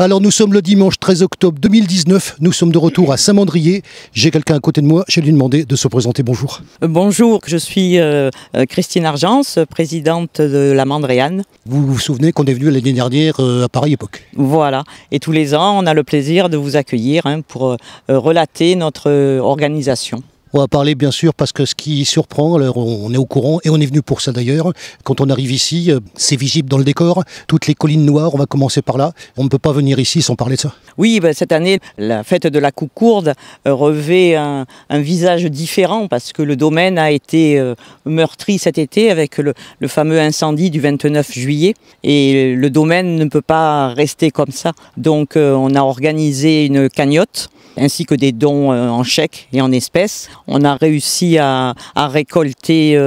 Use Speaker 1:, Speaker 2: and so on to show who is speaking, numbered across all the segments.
Speaker 1: Alors nous sommes le dimanche 13 octobre 2019, nous sommes de retour à Saint-Mandrier. J'ai quelqu'un à côté de moi, je vais lui demander de se présenter. Bonjour.
Speaker 2: Euh, bonjour, je suis euh, euh, Christine Argence, présidente de la Mandréane. Vous vous souvenez qu'on est venu l'année dernière à pareille époque Voilà, et tous les ans on a le plaisir de vous accueillir hein, pour relater notre organisation.
Speaker 1: On va parler bien sûr parce que ce qui surprend, alors on est au courant et on est venu pour ça d'ailleurs. Quand on arrive ici, euh, c'est visible dans le décor, toutes les collines noires, on va commencer par là. On ne peut pas venir ici sans parler de ça.
Speaker 2: Oui, ben, cette année, la fête de la Coucourde euh, revêt un, visage différent parce que le domaine a été euh, meurtri cet été avec le, fameux incendie du 29 juillet et le domaine ne peut pas rester comme ça. Donc on a organisé une cagnotte ainsi que des dons en chèques et en espèces on a réussi à, récolter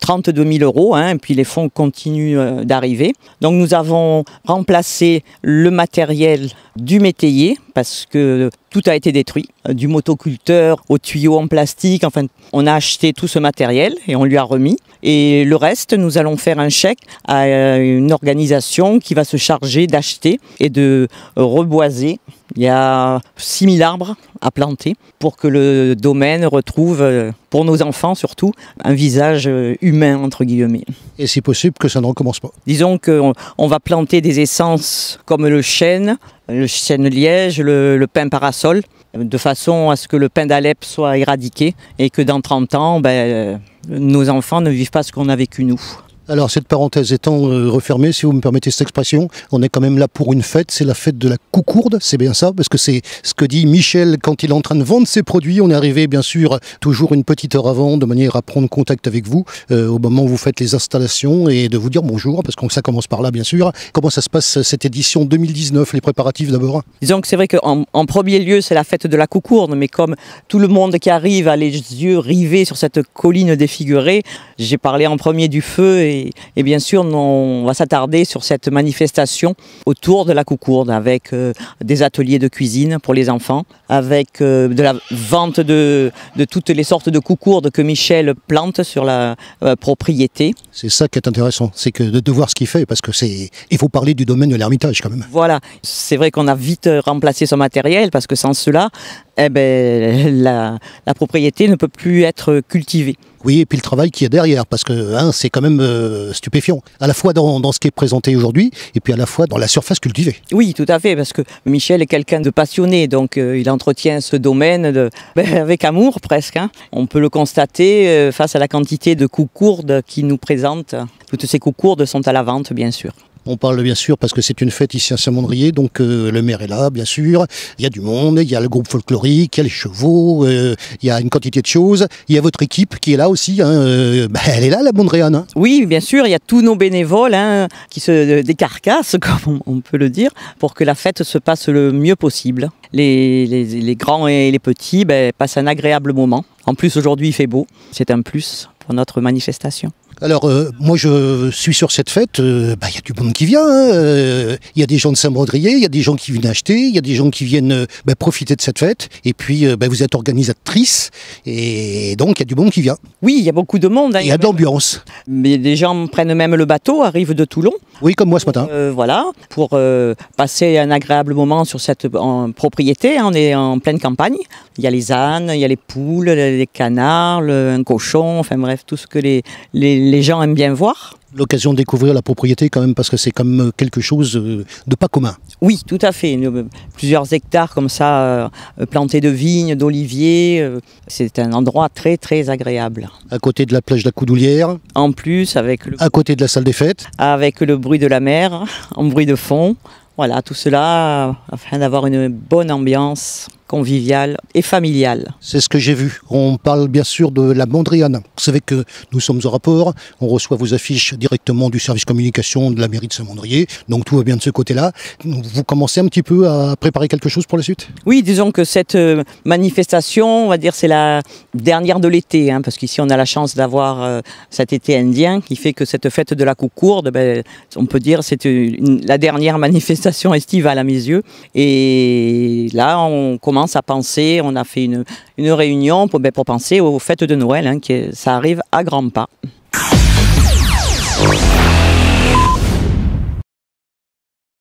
Speaker 2: 32 euh, 000 euh, euros, hein, et puis les fonds continuent euh, d'arriver. Donc nous avons remplacé le matériel du métayer, parce que tout a été détruit, du motoculteur au tuyau en plastique, enfin on a acheté tout ce matériel et on lui a remis. Et le reste, nous allons faire un chèque à euh, une organisation qui va se charger d'acheter et de reboiser. Il y a 6000 arbres à planter pour que le domaine retrouve, euh, pour nos enfants surtout, un visage euh, humain, entre guillemets. Et c'est possible, que ça ne recommence pas. Disons qu'on va planter des essences comme le chêne, le chêne liège, le pin parasol, de façon à ce que le pain d'Alep soit éradiqué et que dans 30 ans, ben, euh, nos enfants ne vivent pas ce qu'on a vécu nous. Alors
Speaker 1: cette parenthèse étant euh, refermée, si vous me permettez cette expression, on est quand même là pour une fête, c'est la fête de la coucourde, c'est bien ça, parce que c'est ce que dit Michel quand il est en train de vendre ses produits. On est arrivé bien sûr toujours une petite heure avant, de manière à prendre contact avec vous euh, au moment où vous faites les installations et de vous dire bonjour, parce que ça commence par là bien sûr. Comment ça se passe cette édition 2019, les préparatifs
Speaker 2: d'abord Disons que c'est vrai qu'en en premier lieu c'est la fête de la coucourde, mais comme tout le monde qui arrive a les yeux rivés sur cette colline défigurée, j'ai parlé en premier du feu et, bien sûr, on va s'attarder sur cette manifestation autour de la Coucourde avec euh, des ateliers de cuisine pour les enfants, avec euh, de la vente de, toutes les sortes de coucourdes que Michel plante sur la euh, propriété.
Speaker 1: C'est ça qui est intéressant, c'est de, voir ce qu'il fait, parce que c'est, il faut parler du domaine de l'Ermitage quand même.
Speaker 2: Voilà, c'est vrai qu'on a vite remplacé son matériel parce que sans cela, eh ben, la, propriété ne peut plus être cultivée. Oui, et puis le travail qui est derrière, parce que hein, c'est quand même euh,
Speaker 1: stupéfiant, à la fois dans, ce qui est présenté aujourd'hui, et puis à la fois dans la surface cultivée.
Speaker 2: Oui, tout à fait, parce que Michel est quelqu'un de passionné, donc euh, il entretient ce domaine ben, avec amour presque. Hein. On peut le constater euh, face à la quantité de courdes qu'il nous présente. Toutes ces courdes sont à la vente, bien sûr.
Speaker 1: On parle bien sûr parce que c'est une fête ici à Saint-Mondrier, donc euh, le maire est là, bien sûr. Il y a du monde, il y a le groupe folklorique, il y a les chevaux, euh, il y a une quantité
Speaker 2: de choses. Il y a votre équipe qui est là aussi. Hein, euh, bah, elle est là, la Mondréane. Hein. Oui, bien sûr, il y a tous nos bénévoles hein, qui se décarcassent, comme on peut le dire, pour que la fête se passe le mieux possible. Les, grands et les petits ben, passent un agréable moment. En plus, aujourd'hui, il fait beau. C'est un plus pour notre manifestation.
Speaker 1: Alors, euh, moi, je suis sur cette fête. Il euh, bah, y a du monde qui vient. Il hein, euh, y a des gens de saint baudrier il y a des gens qui viennent acheter, il y a des gens qui viennent bah, profiter de cette fête. Et puis, bah, vous êtes organisatrice,
Speaker 2: et donc il y a du monde qui vient. Oui, il y a beaucoup de monde. Hein, il y a de l'ambiance. Mais des gens prennent même le bateau, arrivent de Toulon. Oui, comme moi ce matin. voilà, pour passer un agréable moment sur cette propriété. Hein, on est en pleine campagne, il y a les ânes, il y a les poules, les canards, un cochon, enfin bref, tout ce que les, les, gens aiment bien voir.
Speaker 1: L'occasion de découvrir la propriété quand même, parce que c'est quand même quelque chose euh, de pas commun.
Speaker 2: Oui, tout à fait. Plusieurs hectares comme ça, euh, plantés de vignes, d'oliviers. Euh, c'est un endroit très très agréable. À côté de
Speaker 1: la plage de la Coudoulière.
Speaker 2: En plus, avec le... À côté de la salle des fêtes. Avec le bruit de la mer, en bruit de fond. Voilà, tout cela afin d'avoir une bonne ambiance convivial et familial.
Speaker 1: C'est ce que j'ai vu. On parle bien sûr de la Mondriane. Vous savez que nous sommes au rapport, on reçoit vos affiches directement du service communication de la mairie de saint mondrier donc tout va bien de ce côté-là. Vous commencez un petit peu à préparer quelque chose pour la suite
Speaker 2: Oui, disons que cette euh, manifestation, on va dire, c'est la dernière de l'été, hein, parce qu'ici on a la chance d'avoir euh, cet été indien qui fait que cette fête de la Coucourde, ben, on peut dire, c'est la dernière manifestation estivale à mes yeux. Et là, on commence à penser, on a fait une, réunion pour, ben, pour penser aux fêtes de Noël, hein, qui, ça arrive à grands pas.